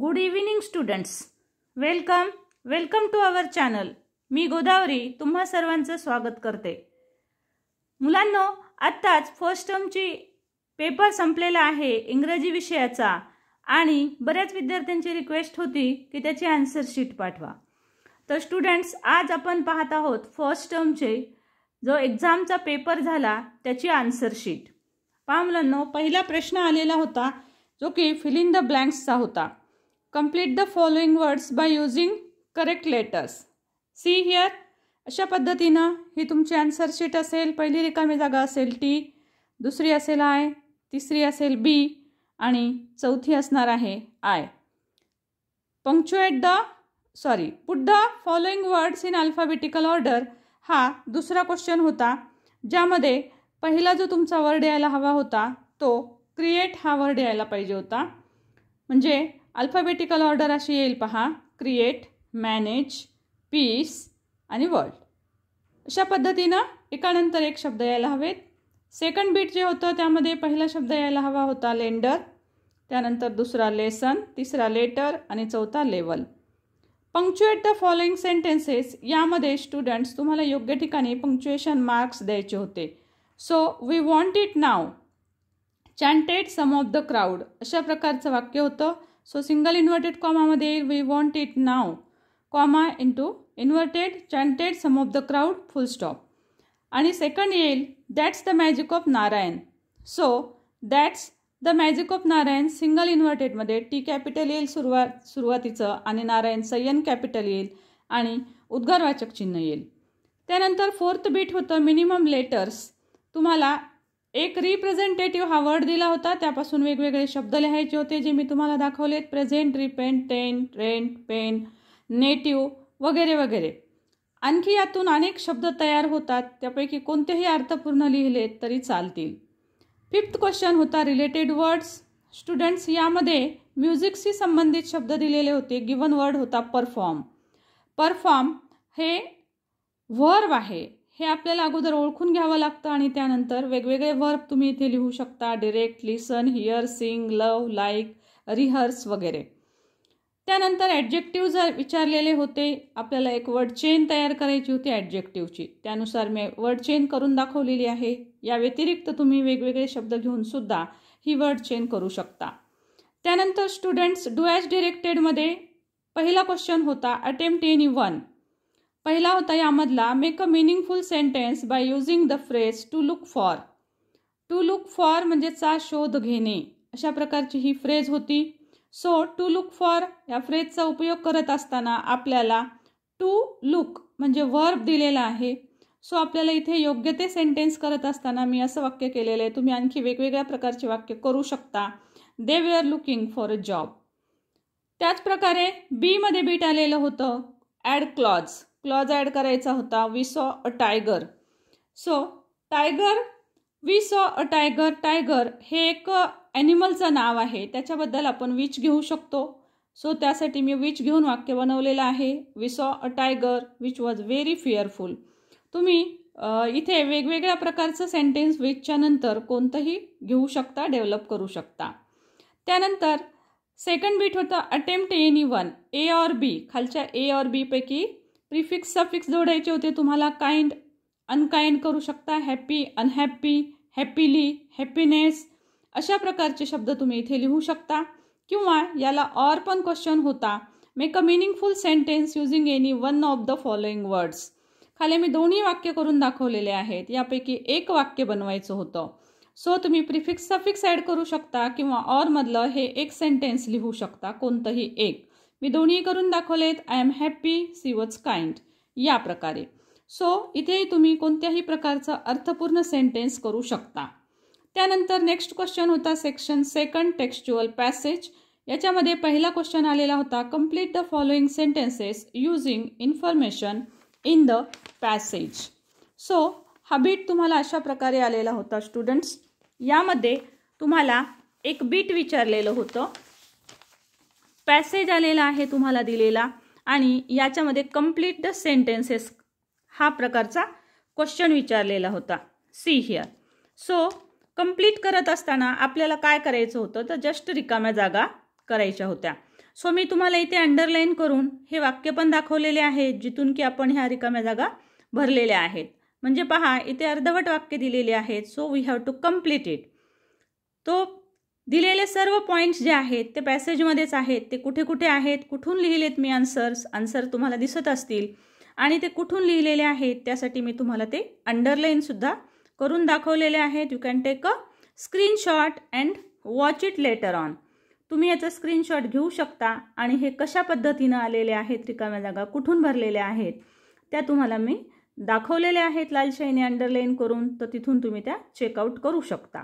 Good evening students welcome welcome to our channel मी गोदावरी तुम्हा सर्वांचं स्वागत करते मुलांनो आत्ताच फर्स्ट टर्मची पेपर संपलेला आहे इंग्रजी विषयाचा आणि बऱ्याच विद्यार्थ्यांची रिक्वेस्ट होती की त्याची आन्सर शीट पाठवा तर स्टुडंट्स आज आपण पाहत आहोत फर्स्ट टर्मचे जो एक्झामचा पेपर झाला त्याची आन्सर शीट पहा मुलांनो पहिला प्रश्न आलेला होता जो की फिलिंग द ब्लँक्सचा होता complete the following words by using correct letters see here अशा पद्धतीनं ही तुमची आंसर शीट असेल पहिली रिकामी जागा असेल टी दुसरी असेल आय तिसरी असेल बी आणि चौथी असणार आहे I punctuate the sorry put the following words in alphabetical order हा दुसरा क्वेश्चन होता ज्यामध्ये पहिला जो तुमचा वर्ड यायला हवा होता तो क्रिएट हा वर्ड यायला पाहिजे होता म्हणजे अल्फाबेटिकल ऑर्डर अशी येईल पहा क्रिएट मॅनेज पीस आणि वर्ल्ड अशा पद्धतीनं एकानंतर एक शब्द यायला हवेत सेकंड बीट जे होतं त्यामध्ये पहिला शब्द यायला हवा होता लेंडर त्यानंतर दुसरा लेसन तिसरा लेटर आणि चौथा level punctuate the following sentences यामध्ये स्टुडंट्स तुम्हाला योग्य ठिकाणी पंक्च्युएशन मार्क्स द्यायचे होते so we want it now chanted some of the crowd अशा प्रकारचं वाक्य होतं सो सिंगल इन्व्हर्टेड कॉमामध्ये we want it now comma in two inverted chanted some of the crowd full stop आणि सेकंड येईल that's the magic of Narayan so that's the magic of Narayan single इन्व्हर्टेडमध्ये T capital येईल सुरुवात सुरुवातीचं आणि Narayan N capital येईल आणि उद्गारवाचक चिन्ह येईल त्यानंतर फोर्थ बीट होतं मिनिमम लेटर्स तुम्हाला एक रिप्रेझेंटेटिव्ह हा वर्ड दिला होता त्यापासून वेगवेगळे शब्द लिहायचे होते जे मी तुम्हाला दाखवलेत present repent ten rent pen native वगैरे वगैरे आणखी यातून अनेक शब्द तयार होतात त्यापैकी कोणतेही अर्थपूर्ण लिहिलेत तरी चालतील फिफ्थ क्वेश्चन होता रिलेटेड वर्ड्स स्टुडंट्स यामध्ये म्युझिकशी संबंधित शब्द दिलेले होते गिवन वर्ड होता परफॉर्म परफॉर्म हे वर्व आहे हे आपल्याला अगोदर ओळखून घ्यावं लागतं आणि त्यानंतर वेगवेगळे वर्ब तुम्ही इथे लिहू शकता direct listen hear sing love like rehearse वगैरे त्यानंतर ॲडजेक्टिव्ह जर विचारलेले होते आपल्याला एक वर्ड चेन तयार करायची होती ॲडजेक्टिव्हची त्यानुसार मी वर्ड चेन करून दाखवलेली आहे या व्यतिरिक्त तुम्ही वेगवेगळे शब्द घेऊन सुद्धा ही वर्ड चेन करू शकता त्यानंतर स्टुडंट्स डू ॲज डिरेक्टेडमध्ये पहिला क्वेश्चन होता अटेम्प्ट एनी वन पहिला होता यामधला make a meaningful sentence by using the phrase to look for to look for म्हणजे चा शोध घेणे अशा प्रकारची ही फ्रेज होती सो टू लुक फॉर या फ्रेजचा उपयोग करत असताना आपल्याला टू लुक म्हणजे वर्ब दिलेला आहे सो आपल्याला इथे योग्य ते सेंटेन्स करत असताना मी असं वाक्य केलेलं आहे तुम्ही आणखी वेगवेगळ्या प्रकारचे वाक्य करू शकता they we are looking for a job त्याचप्रकारे बीमध्ये बीट आलेलं होतं ॲड क्लॉज क्लॉज ॲड करायचा होता we saw a tiger so tiger we saw a tiger tiger हे एक ॲनिमलचं नाव आहे त्याच्याबद्दल आपण विच घेऊ शकतो सो त्यासाठी मी विच घेऊन वाक्य बनवलेलं आहे we saw a tiger which was very fearful तुम्ही इथे वेगवेगळ्या प्रकारचं सेंटेन्स विचच्या नंतर कोणतंही घेऊ शकता डेव्हलप करू शकता त्यानंतर सेकंड बीट होतं attempt any one A or B खालच्या ए ऑर बीपैकी प्रिफिक्स सफिक्स जोडायचे होते तुम्हाला काइंड अनकाइंड करू शकता हॅपी अनहॅप्पी हॅपीली हॅपीनेस अशा प्रकारचे शब्द तुम्ही इथे लिहू शकता किंवा याला ऑर पण क्वेश्चन होता make a meaningful sentence using any one of the following words खाली मी दोन्ही वाक्य करून दाखवलेले आहेत यापैकी एक वाक्य बनवायचं होतं सो तुम्ही प्रिफिक्स सफिक्स ॲड करू शकता किंवा ऑरमधलं हे एक सेंटेन्स लिहू शकता कोणतंही एक मी दोन्ही करून दाखवलेत I am happy she was kind या प्रकारे सो इथेही तुम्ही कोणत्याही प्रकारचा अर्थपूर्ण सेंटेन्स करू शकता त्यानंतर नेक्स्ट क्वेश्चन होता सेक्शन सेकंड टेक्स्च्युअल पॅसेज याच्यामध्ये पहिला क्वेश्चन आलेला होता complete the following sentences using information in the passage so हा बीट तुम्हाला अशा प्रकारे आलेला होता स्टुडंट्स यामध्ये तुम्हाला एक बीट विचारलेलं होतं पॅसेज आलेला आहे तुम्हाला दिलेला आणि याच्यामध्ये कम्प्लीट द सेंटेन्सेस हा प्रकारचा क्वेश्चन विचारलेला होता सी हिअर सो कंप्लीट करत असताना आपल्याला काय करायचं होतं तर जस्ट रिकाम्या जागा करायच्या होत्या सो मी तुम्हाला इथे अंडरलाईन करून हे वाक्य पण दाखवलेले आहेत जिथून की आपण ह्या रिकाम्या जागा भरलेल्या आहेत म्हणजे पहा इथे अर्धवट वाक्य दिलेले आहेत so we have to complete it तो दिलेले सर्व पॉईंट्स जे आहेत ते पॅसेजमध्येच आहेत ते कुठे कुठे आहेत कुठून लिहिलेत मी आन्सर्स आन्सर तुम्हाला दिसत असतील आणि ते कुठून लिहिलेले आहेत त्यासाठी मी तुम्हाला ते अंडरलाईनसुद्धा करून दाखवलेले आहेत you can take a screenshot and watch it later on तुम्ही याचा स्क्रीनशॉट घेऊ शकता आणि हे कशा पद्धतीनं आलेले आहेत रिकाम्या जागा कुठून भरलेल्या आहेत त्या तुम्हाला मी दाखवलेल्या आहेत लालशाहीने अंडरलाईन करून तर तिथून तुम्ही त्या चेकआउट करू शकता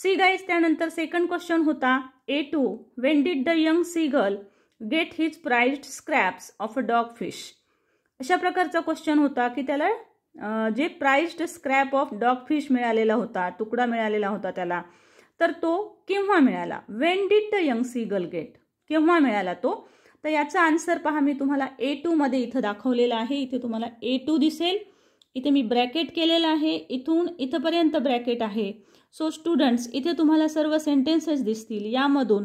सी गाईज त्यानंतर सेकंड क्वेश्चन होता A two when did the young seagull his prized scraps of a dogfish अशा प्रकारचा क्वेश्चन होता की त्याला जे prized scrap of dogfish मिळालेला होता तुकडा मिळालेला होता त्याला तर तो केव्हा मिळाला when did the young seagull केव्हा मिळाला तो तर याचा आन्सर पहा मी तुम्हाला ए टूमध्ये इथं दाखवलेला आहे इथे तुम्हाला ए टू दिसेल इथे मी ब्रॅकेट केलेलं आहे इथून इथंपर्यंत ब्रॅकेट आहे सो स्टुडंट्स इथे तुम्हाला सर्व सेंटेन्सेस दिसतील यामधून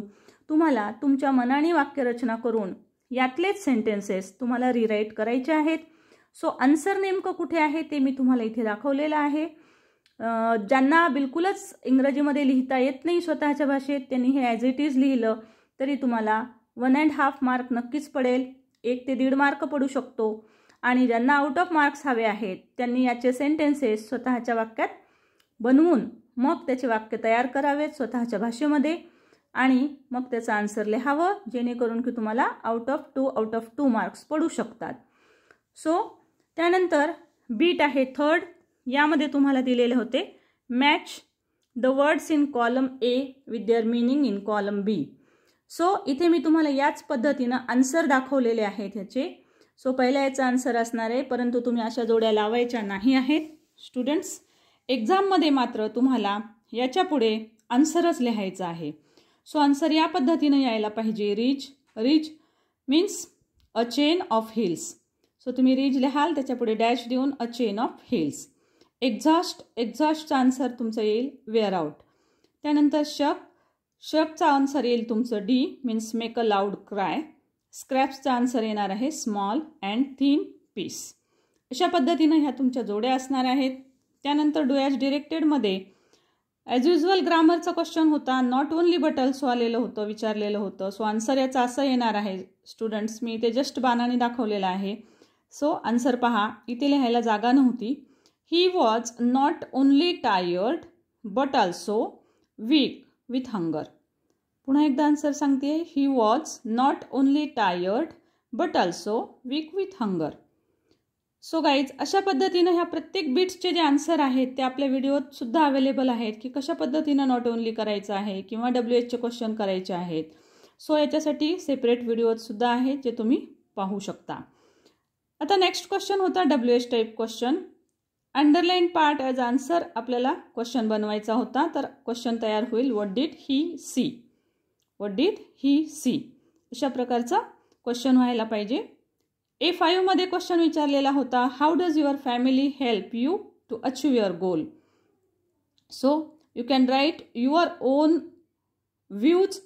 तुम्हाला तुमच्या मनाने वाक्यरचना करून यातलेच सेंटेन्सेस तुम्हाला रिराईट करायचे आहेत सो आन्सर नेमकं कुठे आहे ते मी तुम्हाला इथे दाखवलेलं आहे ज्यांना बिलकुलच इंग्रजीमध्ये लिहिता येत नाही स्वतःच्या भाषेत त्यांनी हे ॲज इट इज लिहिलं तरी तुम्हाला वन अँड हाफ मार्क नक्कीच पडेल एक ते दीड मार्क पडू शकतो आणि ज्यांना आउट ऑफ मार्क्स हवे आहेत त्यांनी याचे सेंटेन्सेस स्वतःच्या वाक्यात बनवून मग त्याचे वाक्य तयार करावेत स्वतःच्या भाषेमध्ये आणि मग त्याचं आन्सर लिहावं जेणेकरून की तुम्हाला out of two out of two marks पडू शकतात सो त्यानंतर बीट आहे थर्ड यामध्ये तुम्हाला दिलेले होते match the words in column A with their meaning in column B so इथे मी तुम्हाला याच पद्धतीनं आन्सर दाखवलेले आहेत ह्याचे सो पहिला याचा आन्सर असणार आहे परंतु तुम्ही अशा जोड्या लावायच्या नाही आहेत स्टुडंट्स एक्झाममध्ये मात्र तुम्हाला याच्यापुढे आन्सरच लिहायचा आहे सो आन्सर या पद्धतीनं यायला पाहिजे ridge ridge means a chain of hills so तुम्ही रिज लिहाल त्याच्यापुढे डॅश देऊन a chain of hills exhaust एक्झॉस्टचा आन्सर तुमचं येईल वेअर आउट त्यानंतर शक शकचा आन्सर येईल तुमचं D means make a loud cry स्क्रॅप्सचा आन्सर येणार आहे स्मॉल अँड थीन पीस अशा पद्धतीनं ह्या तुमच्या जोड्या असणार आहेत त्यानंतर डुॲज डिरेक्टेडमध्ये ॲज युजल ग्रामरचा क्वेश्चन होता नॉट ओनली बट ऑल्सो आलेलं होतं विचारलेलं होतं सो आन्सर याचा असं येणार आहे स्टुडंट्स मी ते जस्ट बाणाने दाखवलेलं आहे सो आन्सर पहा इथे लिहायला जागा नव्हती he was not only tired but also weak with hunger पुन्हा एकदा आन्सर सांगते he was not only tired but also weak with hunger so guys अशा पद्धतीनं ह्या प्रत्येक बिट्सचे जे आन्सर आहेत ते आपल्या व्हिडिओत सुद्धा अवेलेबल आहेत की कशा पद्धतीनं नॉट ओनली करायचं आहे किंवा डब्ल्यू एचचे क्वेश्चन करायचे आहेत सो याच्यासाठी सेपरेट सुद्धा आहेत जे तुम्ही पाहू शकता आता नेक्स्ट क्वेश्चन होता W H type question underline part as answer आपल्याला क्वेश्चन बनवायचा होता तर क्वेश्चन तयार होईल what did he see what did he see अशा प्रकारचा क्वेश्चन व्हायला पाहिजे ए फाईव्हमध्ये क्वेश्चन विचारलेला होता how does your family help you to achieve your goal so you can write your own views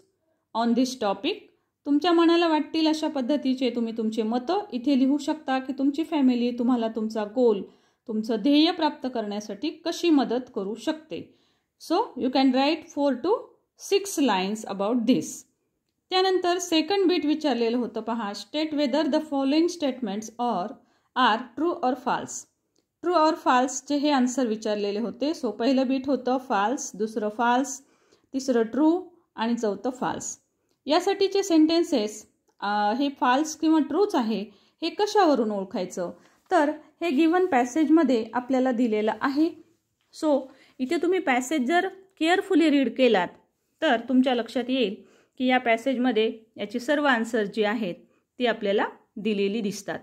on this topic तुमच्या मनाला वाटतील अशा पद्धतीचे तुम्ही तुमचे मतं इथे लिहू शकता की तुमची फॅमिली तुम्हाला तुमचा गोल तुमचं ध्येय प्राप्त करण्यासाठी कशी मदत करू शकते so you can write four to six lines about this त्यानंतर सेकंड बीट विचारलेलं होतं पहा state whether the following statements or are true or false true or फाल्सचे हे आन्सर विचारलेले होते सो पहिलं बीट होतं फाल्स दुसरं फाल्स तिसरं ट्रू आणि चौथं फाल्स यासाठीचे सेंटेन्सेस हे फाल्स किंवा ट्रूच आहे हे कशावरून ओळखायचं तर हे गिवन पॅसेजमध्ये आपल्याला दिलेलं आहे सो इथे तुम्ही पॅसेज जर केअरफुली रीड केलात तर तुमच्या लक्षात येईल की या पॅसेजमध्ये याची सर्व आन्सर जी आहेत ती आपल्याला दिलेली दिसतात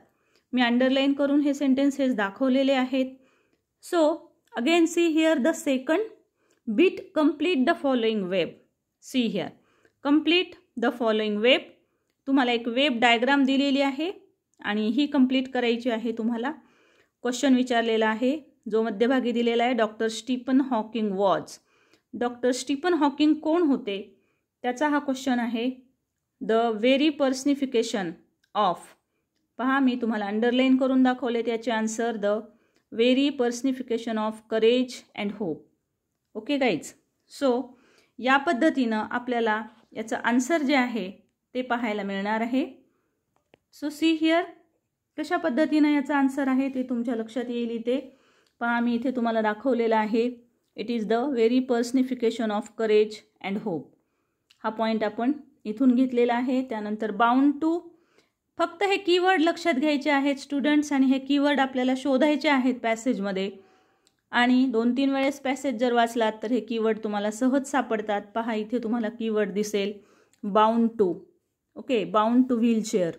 मी अंडरलाईन करून हे सेंटेन्सेस दाखवलेले आहेत so again see here the second bit complete the following web see here complete the following web तुम्हाला एक वेब डायग्राम दिलेली आहे आणि ही कंप्लीट करायची आहे तुम्हाला क्वेश्चन विचारलेला आहे जो मध्यभागी दिलेला आहे doctor Stephen Hawking was doctor Stephen Hawking कोण होते त्याचा हा क्वेश्चन आहे द व्हेरी पर्सनिफिकेशन ऑफ पहा मी तुम्हाला अंडरलाईन करून दाखवले त्याचे answer the very personification of courage and hope okay guys so या पद्धतीनं आपल्याला याचं आन्सर जे आहे ते पाहायला मिळणार आहे सो सी हिअर कशा पद्धतीनं याचा आन्सर आहे ते तुमच्या लक्षात येईल इथे पहा मी इथे तुम्हाला दाखवलेलं आहे it is the very personification of courage and hope हा पॉईंट आपण इथून घेतलेला आहे त्यानंतर बाउंड टू फक्त हे कीवर्ड लक्षात घ्यायचे आहेत स्टुडंट्स आणि हे कीवर्ड आपल्याला शोधायचे आहेत पॅसेजमध्ये आणि दोन तीन वेळेस पॅसेज जर वाचलात तर हे कीवर्ड तुम्हाला सहज सापडतात पहा इथे तुम्हाला कीवर्ड दिसेल bound to okay bound to wheelchair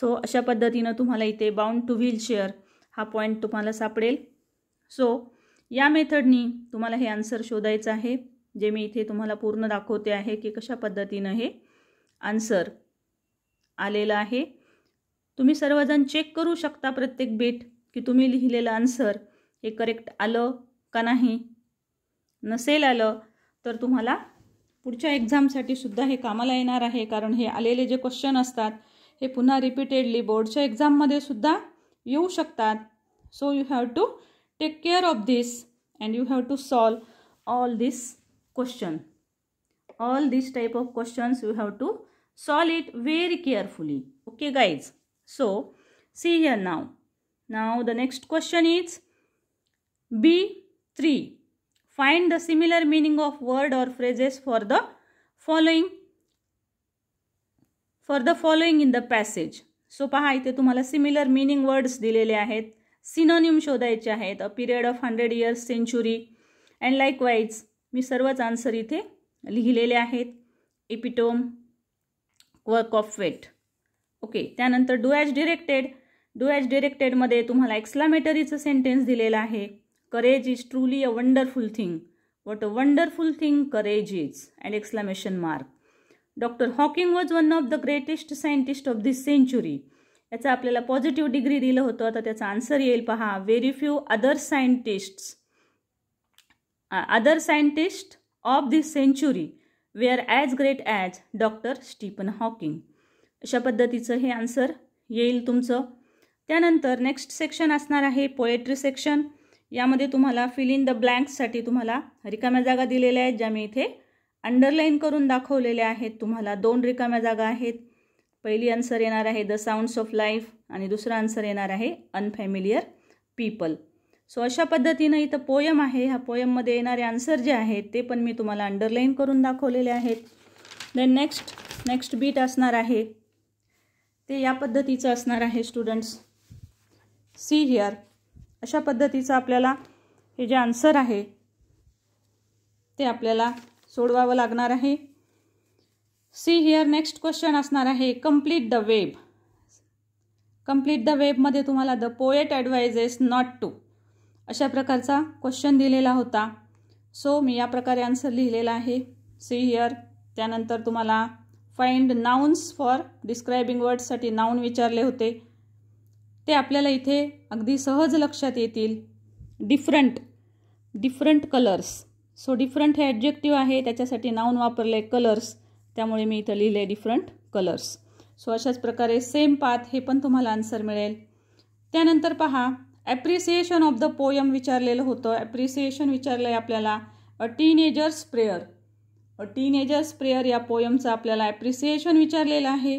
so अशा पद्धतीनं तुम्हाला इथे बाउंड टू व्हीलचेअर हा पॉईंट तुम्हाला सापडेल सो या मेथडनी तुम्हाला हे आन्सर शोधायचं आहे जे मी इथे तुम्हाला पूर्ण दाखवते आहे की कशा पद्धतीनं हे आन्सर आलेलं आहे तुम्ही सर्वजण चेक करू शकता प्रत्येक बीट की तुम्ही लिहिलेलं आन्सर हे करेक्ट आलं का नाही नसेल आलं तर तुम्हाला पुढच्या एक्झामसाठी सुद्धा हे कामाला येणार आहे कारण हे आलेले जे क्वेश्चन असतात हे पुन्हा रिपीटेडली बोर्डच्या एक्झाममध्ये सुद्धा येऊ शकतात so you have to take care of this and you have to solve all this question all this type of questions you have to solve it very carefully okay guys so see here now now the next question is b3 find the similar meaning of word or phrases for the following for the following in the passage so पहा इथे तुम्हाला similar meaning words दिलेले आहेत synonyms शोधायचे आहेत a period of hundred years century and likewise मी सर्वच answer इथे लिहिलेले आहेत epitome work of wit okay त्यानंतर do as directed do as डिरेक्टेडमध्ये तुम्हाला एक्स्लामेटरीचं सेंटेन्स दिलेलं आहे courage is truly a wonderful thing what a wonderful thing courage is and exclamation mark doctor Hawking was one of the greatest scientist of this century याचा आपल्याला positive degree दिलं होतं आता त्याचा आन्सर येईल पहा very few other scientist other scientist of this century are as great as doctor Stephen Hawking अशा पद्धतीचं हे आन्सर येईल तुमचं त्यानंतर नेक्स्ट सेक्शन असणार आहे पोएट्री सेक्शन यामध्ये तुम्हाला फिल इन द ब्लँक्ससाठी तुम्हाला रिकाम्या जागा दिलेल्या आहेत ज्या मी इथे अंडरलाईन करून दाखवलेल्या आहेत तुम्हाला दोन रिकाम्या जागा आहेत पहिली आन्सर येणार आहे द साऊंड्स ऑफ लाईफ आणि दुसरा आन्सर येणार आहे अनफॅमिलियर पीपल सो अशा पद्धतीनं इथं पोयम आहे ह्या पोयममध्ये येणारे आन्सर जे आहेत ते पण मी तुम्हाला अंडरलाईन करून दाखवलेले आहेत देन नेक्स्ट नेक्स्ट बीट असणार आहे ते या पद्धतीचं असणार आहे स्टुडंट्स सी हिअर अशा पद्धतीचं आपल्याला हे जे आन्सर आहे ते आपल्याला सोडवावं लागणार आहे सी हिअर नेक्स्ट क्वेश्चन असणार आहे complete the web complete the वेबमध्ये तुम्हाला the poet advises not to अशा प्रकारचा क्वेश्चन दिलेला होता सो मी या प्रकारे आन्सर लिहिलेला आहे सी हिअर त्यानंतर तुम्हाला फाइंड नाउन्स फॉर डिस्क्रायबिंग वर्ड्ससाठी नाउन विचारले होते ते आपल्याला इथे अगदी सहज लक्षात येतील different different colours so different हे ॲडजेक्टिव्ह आहे त्याच्यासाठी नाउन वापरले कलर्स त्यामुळे मी इथं लिहिले डिफरंट कलर्स सो अशाच प्रकारे सेम पाथ हे पण तुम्हाला आन्सर मिळेल त्यानंतर पहा ॲप्रिसिएशन ऑफ द पोयम विचारलेलं होतं ॲप्रिसिएशन विचारलं आहे आपल्याला a teenager's prayer a teenager's prayer या पोयमचं आपल्याला ॲप्रिसिएशन विचारलेलं आहे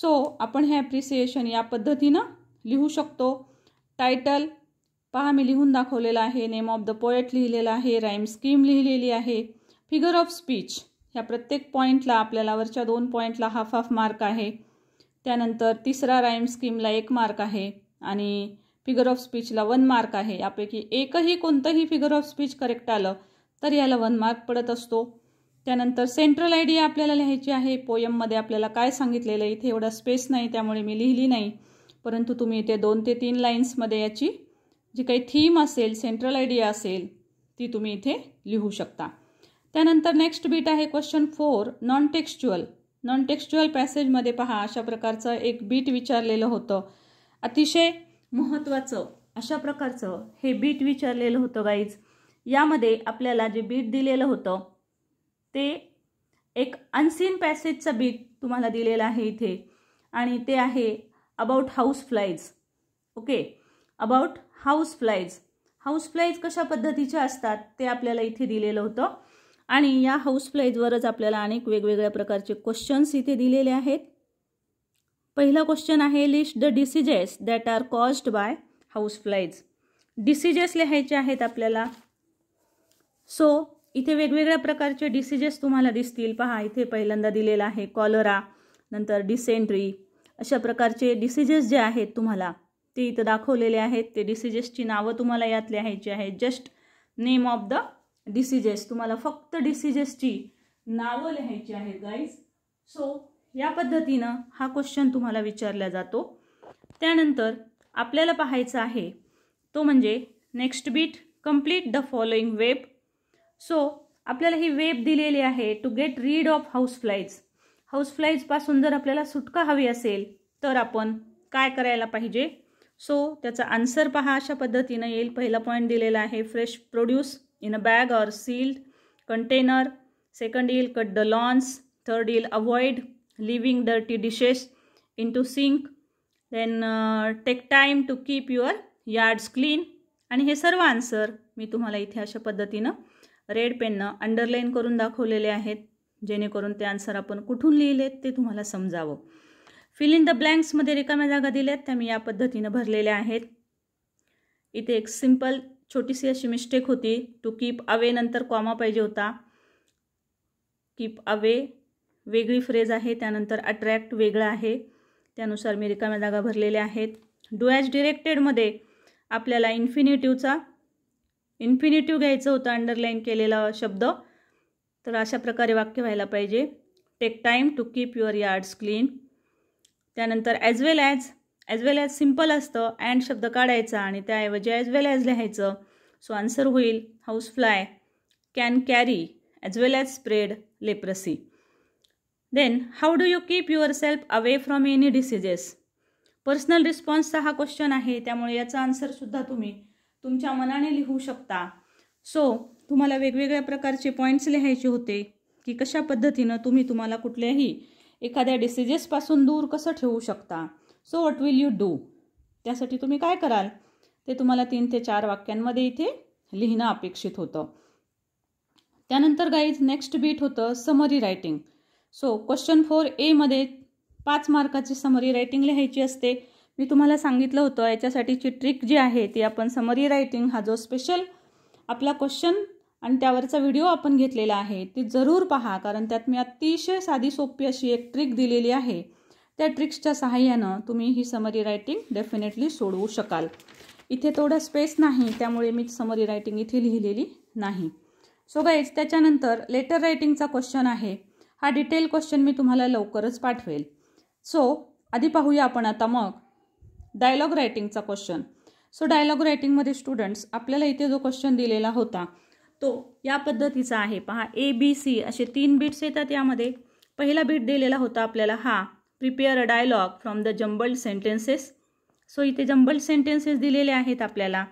सो आपण हे ॲप्रिसिएशन या पद्धतीनं लिहू शकतो टायटल पहा मी लिहून दाखवलेलं आहे नेम ऑफ द पोएट लिहिलेलं आहे राईम स्कीम लिहिलेली आहे फिगर ऑफ स्पीच ह्या प्रत्येक पॉईंटला आपल्याला वरच्या दोन पॉईंटला हाफ हाफ मार्क आहे त्यानंतर तिसरा राईम स्कीमला एक मार्क आहे आणि फिगर ऑफ स्पीचला वन मार्क आहे यापैकी एकही कोणतंही फिगर ऑफ स्पीच करेक्ट आलं तर याला वन मार्क पडत असतो त्यानंतर सेंट्रल आयडिया आपल्याला लिहायची आहे पोयममध्ये आपल्याला काय सांगितलेलं इथे एवढा स्पेस नाही त्यामुळे मी लिहिली नाही परंतु तुम्ही इथे दोन ते तीन लाईन्समध्ये याची जी काही थीम असेल सेंट्रल आयडिया असेल ती तुम्ही इथे लिहू शकता त्यानंतर नेक्स्ट बीट आहे question four non textual non textual पॅसेजमध्ये पहा अशा प्रकारचं एक बीट विचारलेलं होतं अतिशय महत्त्वाचं अशा प्रकारचं हे बीट विचारलेलं होतं गाईज यामध्ये आपल्याला जे बीट दिलेलं होतं ते एक अनसीन पॅसेजचं बीट तुम्हाला दिलेलं आहे इथे आणि ते आहे about house flies okay about house flies house flies कशा पद्धतीच्या असतात ते आपल्याला इथे दिलेलं होतं आणि या हाऊस फ्लाईजवरच आपल्याला अनेक वेगवेगळ्या प्रकारचे क्वेश्चन्स इथे दिलेले आहेत पहिला क्वेश्चन आहे list the diseases that are caused by house flies diseases लिहायचे आहेत आपल्याला सो इथे वेगवेगळ्या प्रकारचे डिसिजेस तुम्हाला दिसतील पहा इथे पहिल्यांदा दिलेला आहे कॉलरा नंतर डिसेंट्री अशा प्रकारचे डिसिजेस जे आहेत तुम्हाला ते इथं दाखवलेले आहेत ते डिसिजेसची नावं तुम्हाला यात लिहायची आहेत just name of the diseases तुम्हाला फक्त डिसिजेसची नावं लिहायची आहेत गाईज सो या पद्धतीनं हा क्वेश्चन तुम्हाला विचारला जातो त्यानंतर आपल्याला पाहायचा आहे तो म्हणजे next bit complete the following web so आपल्याला ही वेब दिलेली आहे to get rid of house flies house फ्लाईजपासून जर आपल्याला सुटका हवी असेल तर आपण काय करायला पाहिजे सो त्याचा आन्सर पहा अशा पद्धतीनं येईल पहिला पॉईंट दिलेला आहे fresh produce in a bag or sealed container. Second ill, cut the lawns. Third ill, avoid leaving dirty dishes into sink. Then uh, take time to keep your yards clean. आणि हे सर्व answer मी तुम्हाला इथे अशा पद्धतीनं red पेननं underline करून दाखवलेले आहेत जेणेकरून ते आन्सर आपण कुठून लिहिलेत ते तुम्हाला समजावं फिल इन द ब्लँक्समध्ये रिकाम्या जागा दिल्यात त्या मी या पद्धतीनं भरलेल्या आहेत इथे एक सिंपल छोटीशी अशी मिस्टेक होती टू कीप अवे नंतर कॉमा पाहिजे होता कीप अवे वेगळी फ्रेज आहे त्यानंतर अट्रॅक्ट वेगळा आहे त्यानुसार मी रिकाम्या जागा भरलेल्या आहेत डू ॲज डिरेक्टेडमध्ये आपल्याला इन्फिनिटिव्हचा इन्फिनिटिव्ह घ्यायचं होतं अंडरलाईन केलेला शब्द तर अशा प्रकारे वाक्य व्हायला पाहिजे take time to keep your yards clean त्यानंतर as well as as well as simple असतं अँड शब्द काढायचा आणि त्याऐवजी ॲज वेल ॲज लिहायचं सो आन्सर होईल fly can carry as well as spread leprosy then how do you keep yourself away from any diseases personal रिस्पॉन्सचा हा question आहे त्यामुळे याचा आन्सरसुद्धा तुम्ही तुमच्या मनाने लिहू शकता सो तुम्हाला वेगवेगळ्या प्रकारचे पॉईंट्स लिहायचे होते की कशा पद्धतीनं तुम्ही तुम्हाला कुठल्याही एखाद्या डिसिजेसपासून दूर कसं ठेवू शकता so what will you do त्यासाठी तुम्ही काय कराल ते तुम्हाला तीन ते चार वाक्यांमध्ये इथे लिहिणं अपेक्षित होतं त्यानंतर गाईज नेक्स्ट बीट होतं summary writing so question four एमध्ये पाच मार्काची समरी रायटिंग लिहायची असते मी तुम्हाला सांगितलं होतं याच्यासाठीची ट्रिक जी आहे ती आपण समरी रायटिंग हा जो स्पेशल आपला क्वेश्चन आणि त्यावरचा व्हिडिओ आपण घेतलेला आहे ती जरूर पहा कारण त्यात मी अतिशय साधी सोपी अशी एक ट्रिक दिलेली आहे त्या ट्रिक्सच्या सहाय्यानं तुम्ही ही समरी रायटिंग डेफिनेटली सोडवू शकाल इथे तेवढा स्पेस नाही त्यामुळे मी समरी रायटिंग इथे लिहिलेली नाही सो गाईज त्याच्यानंतर लेटर रायटिंगचा क्वेश्चन आहे हा डिटेल क्वेश्चन मी तुम्हाला लवकरच पाठवेल सो आधी पाहूया आपण आता मग डायलॉग रायटिंगचा क्वेश्चन सो डायलॉग रायटिंगमध्ये स्टुडंट्स आपल्याला इथे जो क्वेश्चन दिलेला होता तो या पद्धतीचा आहे पहा ए बी सी असे तीन बीट्स येतात यामध्ये पहिला बीट दिलेला होता आपल्याला हा prepare a dialogue from the jumbled sentences so इथे जंबल सेंटेन्सेस दिलेले आहेत आपल्याला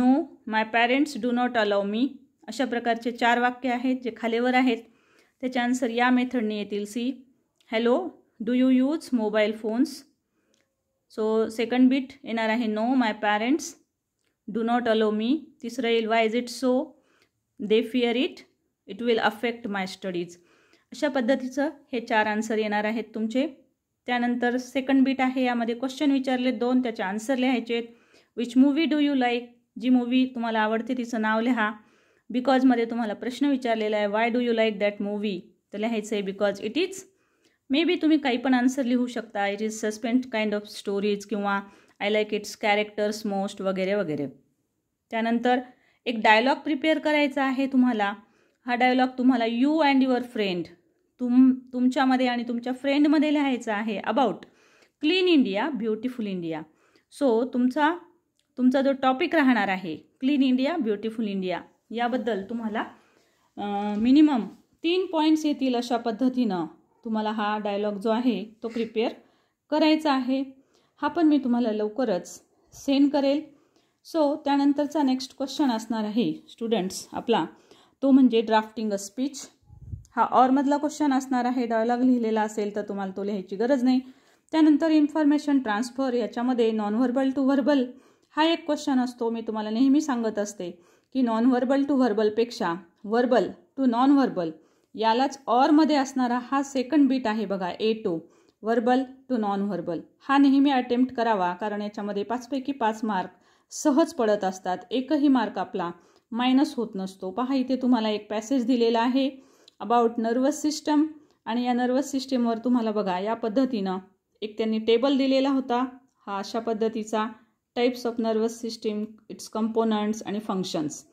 no my parents do not allow me अशा प्रकारचे चार वाक्य आहेत जे खालेवर आहेत त्याचे आन्सर या मेथडने येतील see hello do you use mobile phones so second bit येणार आहे no my parents do not allow me तिसरं येईल why is it so they fear it it will affect my studies अशा पद्धतीचं हे चार आन्सर येणार आहेत तुमचे त्यानंतर सेकंड बीट आहे यामध्ये क्वेश्चन विचारले दोन त्याचे आन्सर लिहायचे which movie do you like जी मूवी तुम्हाला आवडते तिचं नाव लिहा बिकॉजमध्ये तुम्हाला प्रश्न विचारलेला आहे why do you like that movie तर लिहायचं आहे because it is maybe तुम्ही काही पण आन्सर लिहू शकता it is suspend kind of stories किंवा I like its characters most वगैरे वगैरे त्यानंतर एक डायलॉग प्रिपेअर करायचा आहे तुम्हाला हा डायलॉग तुम्हाला यू अँड युअर फ्रेंड तुम तुमच्यामध्ये आणि तुमच्या फ्रेंडमध्ये लिहायचं आहे about clean India beautiful India so तुमचा तुमचा जो टॉपिक राहणार आहे क्लीन इंडिया ब्युटिफुल इंडिया याबद्दल तुम्हाला मिनिमम तीन पॉईंट्स येतील अशा पद्धतीनं तुम्हाला हा डायलॉग जो आहे तो प्रिपेअर करायचा आहे हा पण मी तुम्हाला लवकरच सेंड करेल सो त्यानंतरचा नेक्स्ट क्वेश्चन असणार आहे स्टुडंट्स आपला तो म्हणजे ड्राफ्टिंग अ स्पीच हा ऑरमधला क्वेश्चन असणार आहे डायलॉग लिहिलेला असेल तर तुम्हाला तो लिहायची गरज नाही त्यानंतर इन्फॉर्मेशन ट्रान्सफर याच्यामध्ये नॉन व्हर्बल टू व्हर्बल हा एक क्वेश्चन असतो मी तुम्हाला नेहमी सांगत असते की नॉन व्हर्बल टू व्हर्बलपेक्षा व्हर्बल टू नॉन व्हर्बल यालाच ऑरमध्ये असणारा हा सेकंड बीट आहे बघा A two verbal to non verbal हा नेहमी अटेम्प्ट करावा कारण याच्यामध्ये पाचपैकी पाच मार्क सहज पडत असतात एकही मार्क आपला मायनस होत नसतो पहा इथे तुम्हाला एक पॅसेज दिलेला आहे अबाउट नर्वस सिस्टम आणि या नर्वस सिस्टीमवर तुम्हाला बघा या पद्धतीनं एक त्यांनी टेबल दिलेला होता हा अशा पद्धतीचा types of nervous system its components आणि फंक्शन्स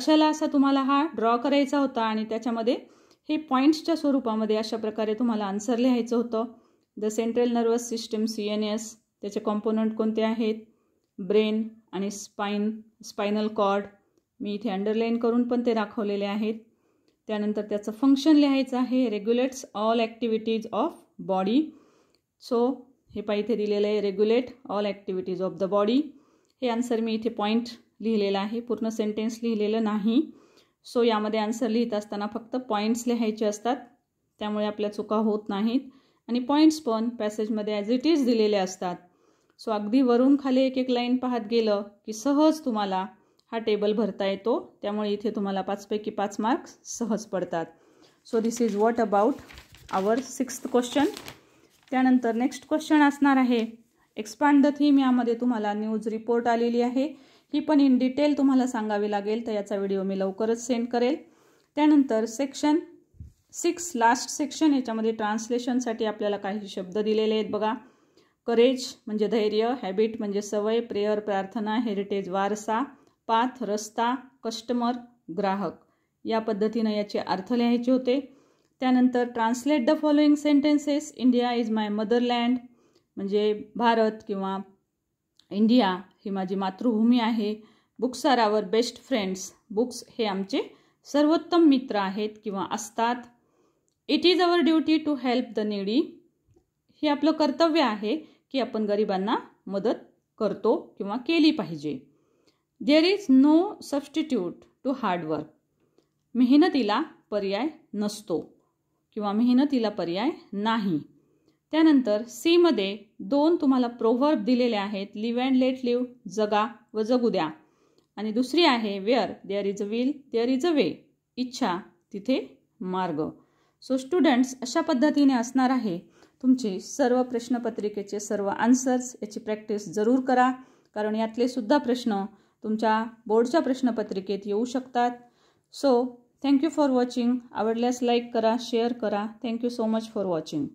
अशाला असा तुम्हाला हा ड्रॉ करायचा होता आणि त्याच्यामध्ये हे पॉईंट्सच्या स्वरूपामध्ये अशा प्रकारे तुम्हाला आन्सर लिहायचं होतं the central nervous system C N S त्याचे कॉम्पोनंट कोणते आहेत ब्रेन आणि स्पाइन स्पायनल कॉर्ड मी इथे अंडरलाईन करून पण ते दाखवलेले आहेत त्यानंतर त्याचं फंक्शन लिहायचं आहे regulates all activities of body so हे पा इथे दिलेलं आहे regulate all activities of the body हे आन्सर मी इथे पॉईंट लिहिलेला आहे पूर्ण सेंटेन्स लिहिलेलं नाही सो यामध्ये आन्सर लिहित असताना फक्त पॉईंट्स लिहायचे असतात त्यामुळे आपल्या चुका होत नाहीत आणि पॉईंट्स पण पॅसेजमध्ये ॲज इट इज दिलेले असतात सो अगदी वरून खाली एक एक लाईन पाहत गेलं की सहज तुम्हाला हा टेबल भरता येतो त्यामुळे इथे तुम्हाला पाचपैकी पाच मार्क्स सहज पडतात so this is what about our sixth question त्यानंतर नेक्स्ट क्वेश्चन असणार आहे एक्सपांड द थीम यामध्ये तुम्हाला न्यूज रिपोर्ट आलेली आहे ही पण इन डिटेल तुम्हाला सांगावी लागेल तर याचा व्हिडिओ मी लवकरच सेंड करेल त्यानंतर सेक्शन सिक्स लास्ट सेक्शन याच्यामध्ये ट्रान्सलेशनसाठी आपल्याला काही शब्द दिलेले आहेत बघा करेज म्हणजे धैर्य हॅबिट म्हणजे सवय प्रेयर प्रार्थना हेरिटेज वारसा पाथ रस्ता कस्टमर ग्राहक या पद्धतीनं याचे अर्थ लिहायचे होते त्यानंतर translate the following sentences India is my motherland म्हणजे भारत किंवा इंडिया ही माझी मातृभूमी आहे books are our best friends books हे आमचे सर्वोत्तम मित्र आहेत किंवा असतात it is our duty to help the needy हे आपलं कर्तव्य आहे की आपण गरिबांना मदत करतो किंवा केली पाहिजे there is no substitute to hard work मेहनतीला पर्याय नसतो किंवा मेहनतीला पर्याय नाही त्यानंतर सीमध्ये दोन तुम्हाला प्रोव्हर्ब दिलेले आहेत लिव अँड लेट लिव जगा व जगू द्या आणि दुसरी आहे where there is a will there is a way इच्छा तिथे मार्ग सो स्टुडंट्स अशा पद्धतीने असणार आहे तुमची सर्व प्रश्नपत्रिकेचे सर्व आन्सर्स याची प्रॅक्टिस जरूर करा कारण यातले सुद्धा प्रश्न तुमच्या बोर्डच्या प्रश्नपत्रिकेत येऊ शकतात सो थँक्यू फॉर वॉचिंग आवडल्यास लाईक करा शेअर करा thank you so much for watching